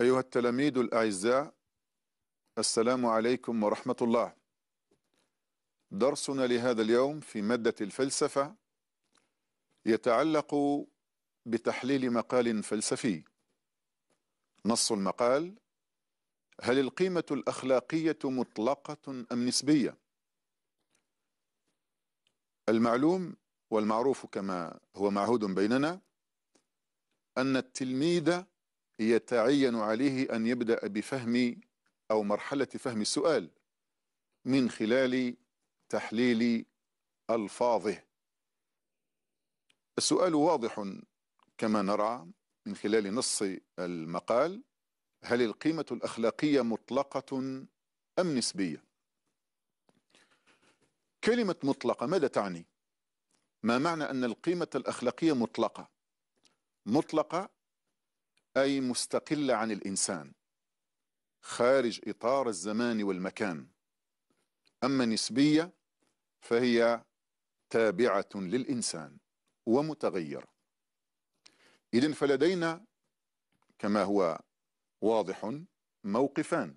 أيها التلاميذ الأعزاء السلام عليكم ورحمة الله درسنا لهذا اليوم في مادة الفلسفة يتعلق بتحليل مقال فلسفي نص المقال هل القيمة الأخلاقية مطلقة أم نسبية؟ المعلوم والمعروف كما هو معهود بيننا أن التلميذ يتعين عليه أن يبدأ بفهم أو مرحلة فهم السؤال من خلال تحليل ألفاظه السؤال واضح كما نرى من خلال نص المقال هل القيمة الأخلاقية مطلقة أم نسبية كلمة مطلقة ماذا تعني ما معنى أن القيمة الأخلاقية مطلقة مطلقة أي مستقلة عن الإنسان خارج إطار الزمان والمكان أما نسبية فهي تابعة للإنسان ومتغيرة إذن فلدينا كما هو واضح موقفان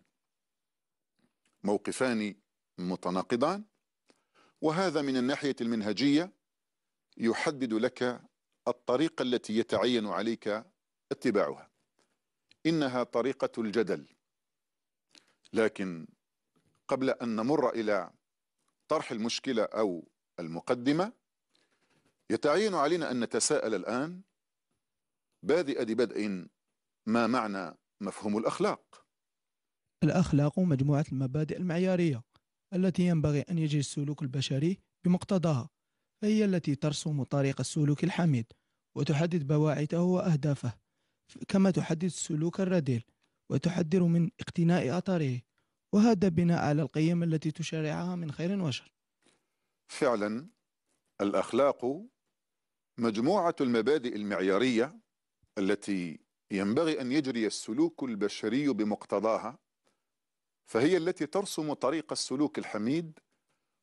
موقفان متناقضان وهذا من الناحية المنهجية يحدد لك الطريقة التي يتعين عليك اتباعها إنها طريقة الجدل لكن قبل أن نمر إلى طرح المشكلة أو المقدمة يتعين علينا أن نتساءل الآن بادئ بدء ما معنى مفهوم الأخلاق الأخلاق مجموعة المبادئ المعيارية التي ينبغي أن يجري السلوك البشري بمقتضاها فهي التي ترسم طريق السلوك الحميد وتحدد بواعثه وأهدافه كما تحدد سلوك الرذيل وتحذر من اقتناء أثره وهذا بناء على القيم التي تشرعها من خير وشر فعلا الأخلاق مجموعة المبادئ المعيارية التي ينبغي أن يجري السلوك البشري بمقتضاها فهي التي ترسم طريق السلوك الحميد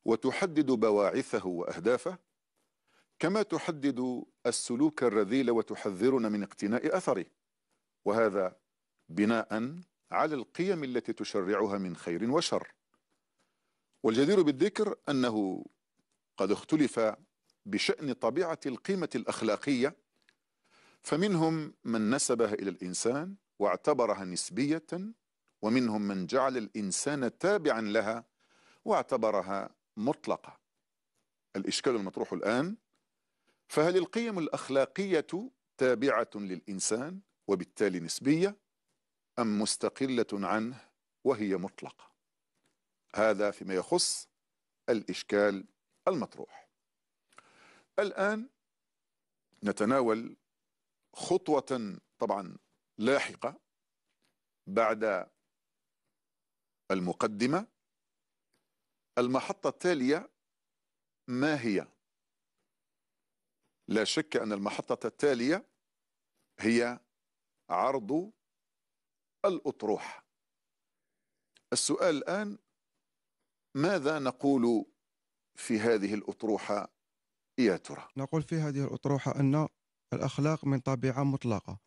وتحدد بواعثه وأهدافه كما تحدد السلوك الرذيل وتحذرنا من اقتناء أثره وهذا بناء على القيم التي تشرعها من خير وشر والجدير بالذكر أنه قد اختلف بشأن طبيعة القيمة الأخلاقية فمنهم من نسبها إلى الإنسان واعتبرها نسبية ومنهم من جعل الإنسان تابعا لها واعتبرها مطلقة الإشكال المطروح الآن فهل القيم الأخلاقية تابعة للإنسان وبالتالي نسبية أم مستقلة عنه وهي مطلقة هذا فيما يخص الإشكال المطروح الآن نتناول خطوة طبعا لاحقة بعد المقدمة المحطة التالية ما هي لا شك أن المحطة التالية هي عرض الأطروحة السؤال الآن ماذا نقول في هذه الأطروحة يا ترى؟ نقول في هذه الأطروحة أن الأخلاق من طبيعة مطلقة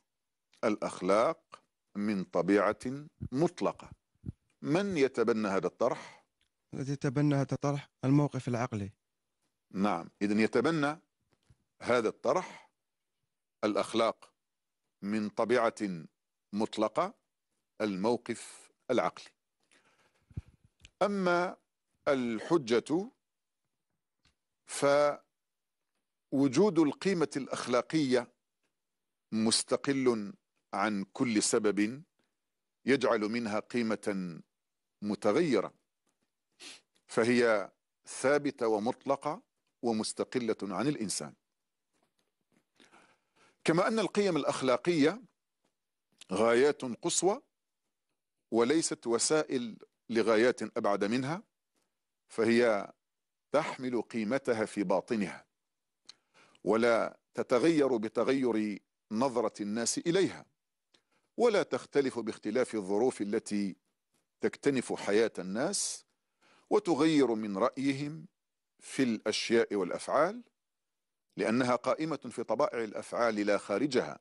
الأخلاق من طبيعة مطلقة من يتبنى هذا الطرح؟ الذي يتبنى هذا الطرح الموقف العقلي نعم إذا يتبنى هذا الطرح الاخلاق من طبيعه مطلقه الموقف العقلي اما الحجه فوجود القيمه الاخلاقيه مستقل عن كل سبب يجعل منها قيمه متغيره فهي ثابته ومطلقه ومستقله عن الانسان كما أن القيم الأخلاقية غايات قصوى وليست وسائل لغايات أبعد منها فهي تحمل قيمتها في باطنها ولا تتغير بتغير نظرة الناس إليها ولا تختلف باختلاف الظروف التي تكتنف حياة الناس وتغير من رأيهم في الأشياء والأفعال لأنها قائمة في طبائع الأفعال لا خارجها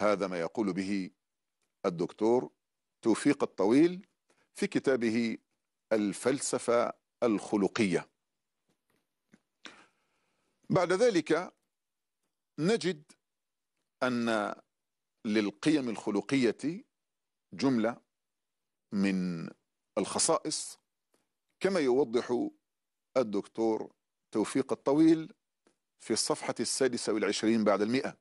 هذا ما يقول به الدكتور توفيق الطويل في كتابه الفلسفة الخلقية بعد ذلك نجد أن للقيم الخلقية جملة من الخصائص كما يوضح الدكتور توفيق الطويل في الصفحة السادسة والعشرين بعد المئة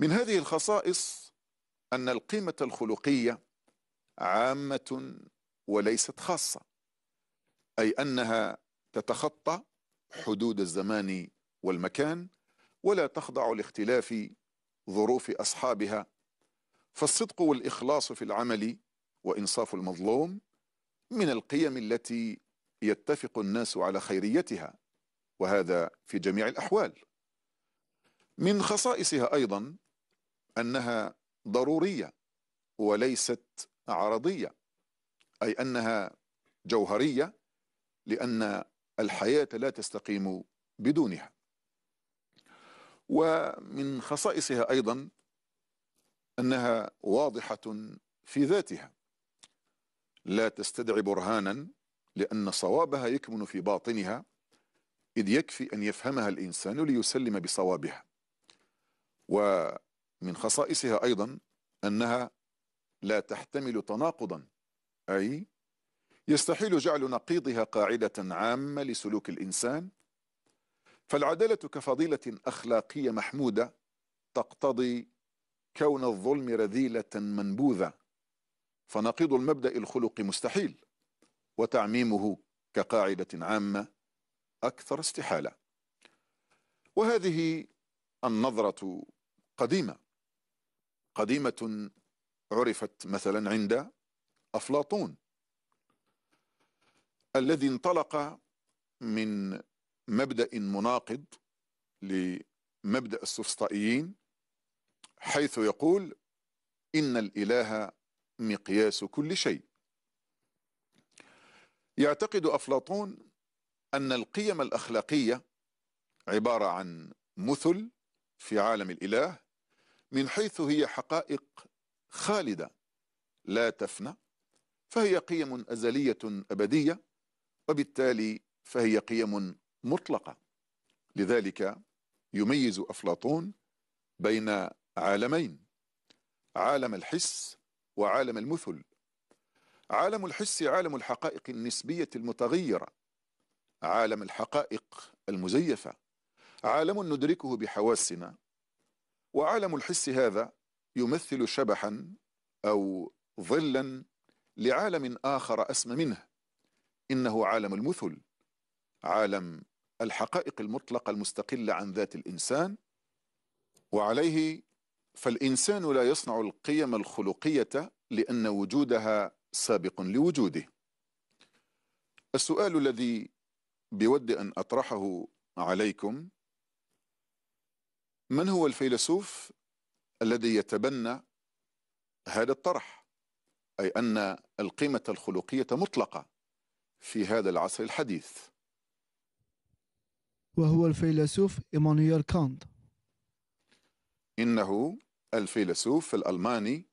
من هذه الخصائص أن القيمة الخلقية عامة وليست خاصة أي أنها تتخطى حدود الزمان والمكان ولا تخضع لاختلاف ظروف أصحابها فالصدق والإخلاص في العمل وإنصاف المظلوم من القيم التي يتفق الناس على خيريتها وهذا في جميع الاحوال من خصائصها ايضا انها ضروريه وليست عرضيه اي انها جوهريه لان الحياه لا تستقيم بدونها ومن خصائصها ايضا انها واضحه في ذاتها لا تستدعي برهانا لان صوابها يكمن في باطنها إذ يكفي أن يفهمها الإنسان ليسلم بصوابها ومن خصائصها أيضا أنها لا تحتمل تناقضا أي يستحيل جعل نقيضها قاعدة عامة لسلوك الإنسان فالعدالة كفضيلة أخلاقية محمودة تقتضي كون الظلم رذيلة منبوذة فنقيض المبدأ الخلق مستحيل وتعميمه كقاعدة عامة أكثر استحالة وهذه النظرة قديمة قديمة عرفت مثلا عند أفلاطون الذي انطلق من مبدأ مناقض لمبدأ السفسطائيين حيث يقول إن الإله مقياس كل شيء يعتقد أفلاطون أن القيم الأخلاقية عبارة عن مثل في عالم الإله من حيث هي حقائق خالدة لا تفنى فهي قيم أزلية أبدية وبالتالي فهي قيم مطلقة لذلك يميز أفلاطون بين عالمين عالم الحس وعالم المثل عالم الحس عالم الحقائق النسبية المتغيرة عالم الحقائق المزيفة عالم ندركه بحواسنا وعالم الحس هذا يمثل شبحا أو ظلا لعالم آخر أسمى منه إنه عالم المثل عالم الحقائق المطلقة المستقلة عن ذات الإنسان وعليه فالإنسان لا يصنع القيم الخلقية لأن وجودها سابق لوجوده السؤال الذي بود أن أطرحه عليكم من هو الفيلسوف الذي يتبنى هذا الطرح أي أن القيمة الخلقية مطلقة في هذا العصر الحديث وهو الفيلسوف إيمانويل كانت إنه الفيلسوف الألماني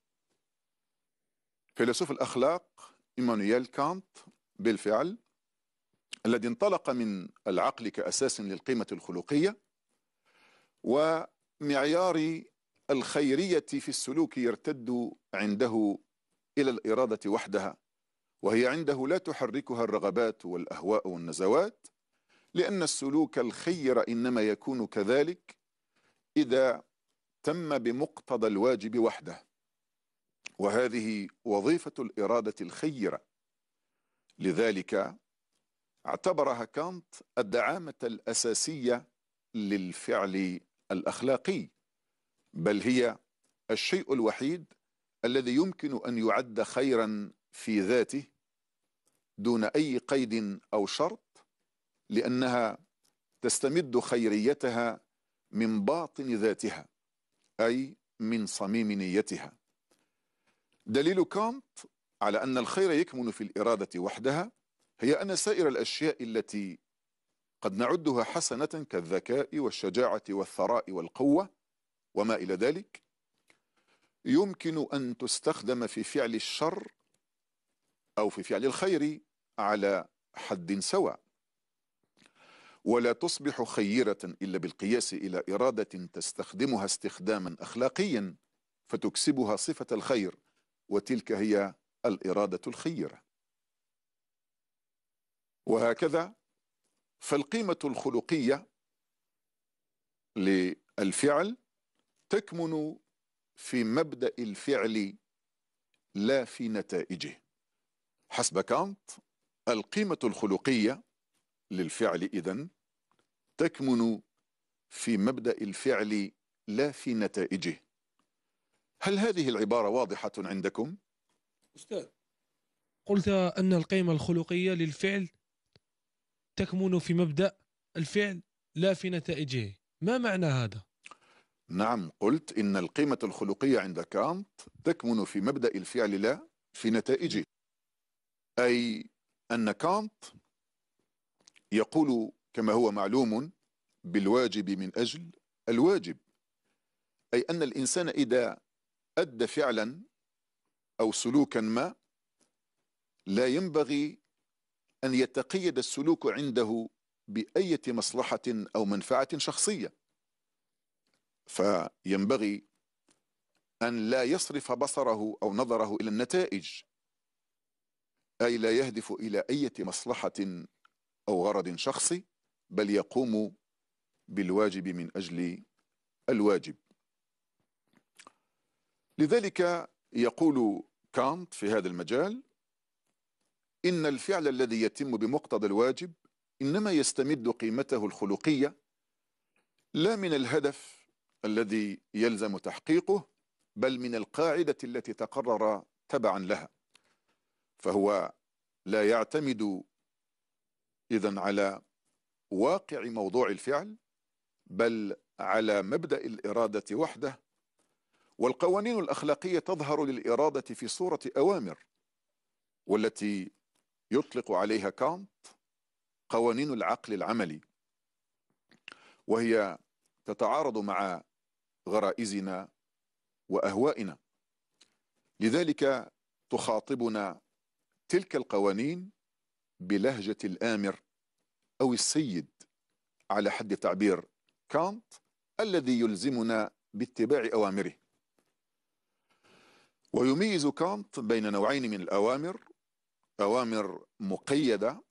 فيلسوف الأخلاق إيمانويل كانت بالفعل الذي انطلق من العقل كأساس للقيمة الخلقية ومعيار الخيرية في السلوك يرتد عنده إلى الإرادة وحدها وهي عنده لا تحركها الرغبات والأهواء والنزوات لأن السلوك الخير إنما يكون كذلك إذا تم بمقتضى الواجب وحده وهذه وظيفة الإرادة الخيرة لذلك اعتبرها كانت الدعامة الأساسية للفعل الأخلاقي بل هي الشيء الوحيد الذي يمكن أن يعد خيرا في ذاته دون أي قيد أو شرط لأنها تستمد خيريتها من باطن ذاتها أي من صميم نيتها دليل كانت على أن الخير يكمن في الإرادة وحدها هي أن سائر الأشياء التي قد نعدها حسنة كالذكاء والشجاعة والثراء والقوة وما إلى ذلك يمكن أن تستخدم في فعل الشر أو في فعل الخير على حد سواء ولا تصبح خيرة إلا بالقياس إلى إرادة تستخدمها استخداما أخلاقيا فتكسبها صفة الخير وتلك هي الإرادة الخيرة وهكذا فالقيمة الخلقية للفعل تكمن في مبدأ الفعل لا في نتائجه حسب كانت القيمة الخلقية للفعل إذن تكمن في مبدأ الفعل لا في نتائجه هل هذه العبارة واضحة عندكم؟ أستاذ قلت أن القيمة الخلقية للفعل تكمن في مبدا الفعل لا في نتائجه ما معنى هذا نعم قلت ان القيمه الخلقيه عند كانت تكمن في مبدا الفعل لا في نتائجه اي ان كانت يقول كما هو معلوم بالواجب من اجل الواجب اي ان الانسان اذا ادى فعلا او سلوكا ما لا ينبغي أن يتقيد السلوك عنده بأية مصلحة أو منفعة شخصية فينبغي أن لا يصرف بصره أو نظره إلى النتائج أي لا يهدف إلى أية مصلحة أو غرض شخصي بل يقوم بالواجب من أجل الواجب لذلك يقول كانت في هذا المجال إن الفعل الذي يتم بمقتضى الواجب إنما يستمد قيمته الخلقية لا من الهدف الذي يلزم تحقيقه بل من القاعدة التي تقرر تبعا لها فهو لا يعتمد إذا على واقع موضوع الفعل بل على مبدأ الإرادة وحده والقوانين الأخلاقية تظهر للإرادة في صورة أوامر والتي يطلق عليها كانت قوانين العقل العملي وهي تتعارض مع غرائزنا واهوائنا لذلك تخاطبنا تلك القوانين بلهجه الامر او السيد على حد تعبير كانت الذي يلزمنا باتباع اوامره ويميز كانت بين نوعين من الاوامر أوامر مقيدة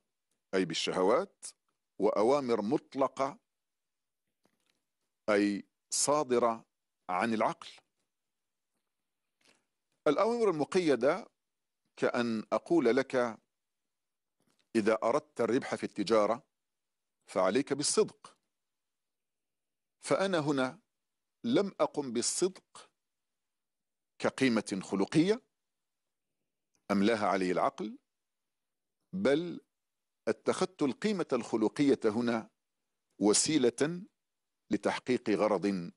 أي بالشهوات وأوامر مطلقة أي صادرة عن العقل الأوامر المقيدة كأن أقول لك إذا أردت الربح في التجارة فعليك بالصدق فأنا هنا لم أقم بالصدق كقيمة خلقية أملاها علي العقل بل اتخذت القيمة الخلقية هنا وسيلة لتحقيق غرض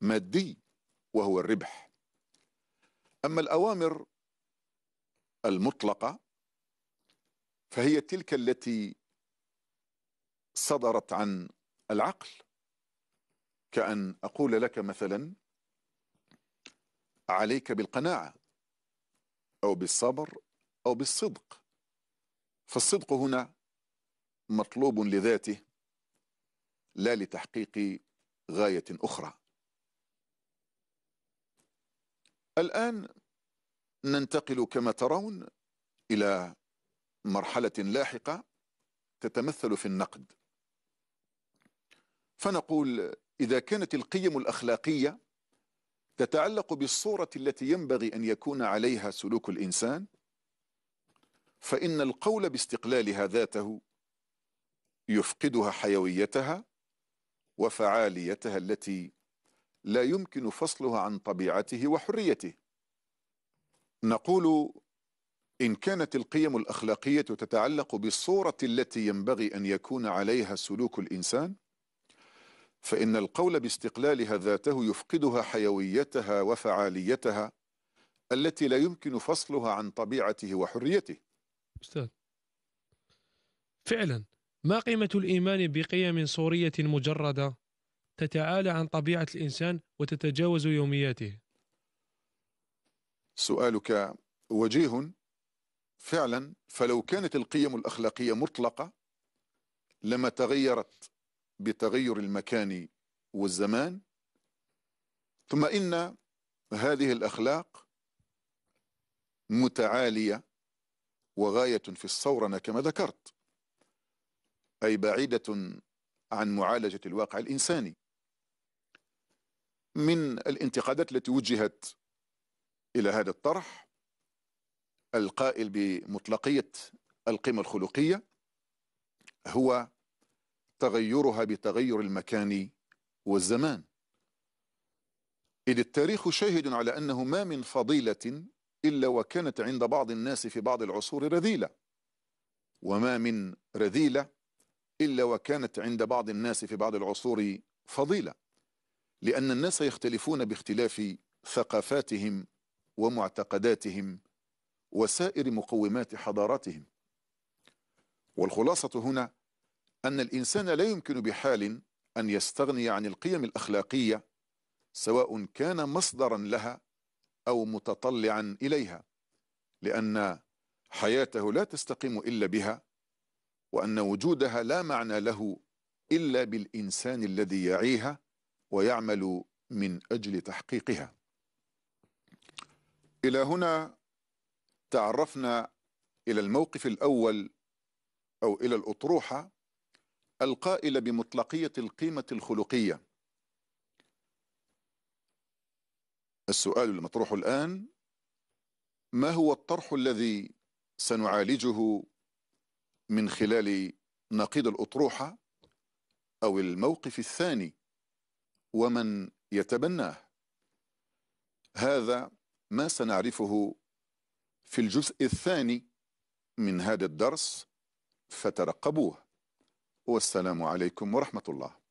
مادي وهو الربح أما الأوامر المطلقة فهي تلك التي صدرت عن العقل كأن أقول لك مثلا عليك بالقناعة أو بالصبر أو بالصدق فالصدق هنا مطلوب لذاته لا لتحقيق غاية أخرى الآن ننتقل كما ترون إلى مرحلة لاحقة تتمثل في النقد فنقول إذا كانت القيم الأخلاقية تتعلق بالصورة التي ينبغي أن يكون عليها سلوك الإنسان فإن القول باستقلالها ذاته يفقدها حيويتها وفعاليتها التي لا يمكن فصلها عن طبيعته وحريته نقول إن كانت القيم الأخلاقية تتعلق بالصورة التي ينبغي أن يكون عليها سلوك الإنسان فإن القول باستقلالها ذاته يفقدها حيويتها وفعاليتها التي لا يمكن فصلها عن طبيعته وحريته أستاذ فعلا ما قيمة الإيمان بقيم صورية مجردة تتعالى عن طبيعة الإنسان وتتجاوز يومياته سؤالك وجيه فعلا فلو كانت القيم الأخلاقية مطلقة لما تغيرت بتغير المكان والزمان ثم إن هذه الأخلاق متعالية وغاية في الصورنة كما ذكرت أي بعيدة عن معالجة الواقع الإنساني من الانتقادات التي وجهت إلى هذا الطرح القائل بمطلقية القيمة الخلقية هو تغيرها بتغير المكان والزمان إذ التاريخ شاهد على أنه ما من فضيلة إلا وكانت عند بعض الناس في بعض العصور رذيلة وما من رذيلة إلا وكانت عند بعض الناس في بعض العصور فضيلة لأن الناس يختلفون باختلاف ثقافاتهم ومعتقداتهم وسائر مقومات حضاراتهم والخلاصة هنا أن الإنسان لا يمكن بحال أن يستغني عن القيم الأخلاقية سواء كان مصدرا لها أو متطلعا إليها لأن حياته لا تستقيم إلا بها وأن وجودها لا معنى له إلا بالإنسان الذي يعيها ويعمل من أجل تحقيقها إلى هنا تعرفنا إلى الموقف الأول أو إلى الأطروحة القائلة بمطلقية القيمة الخلقية السؤال المطروح الآن ما هو الطرح الذي سنعالجه من خلال نقيض الأطروحة أو الموقف الثاني ومن يتبناه هذا ما سنعرفه في الجزء الثاني من هذا الدرس فترقبوه والسلام عليكم ورحمة الله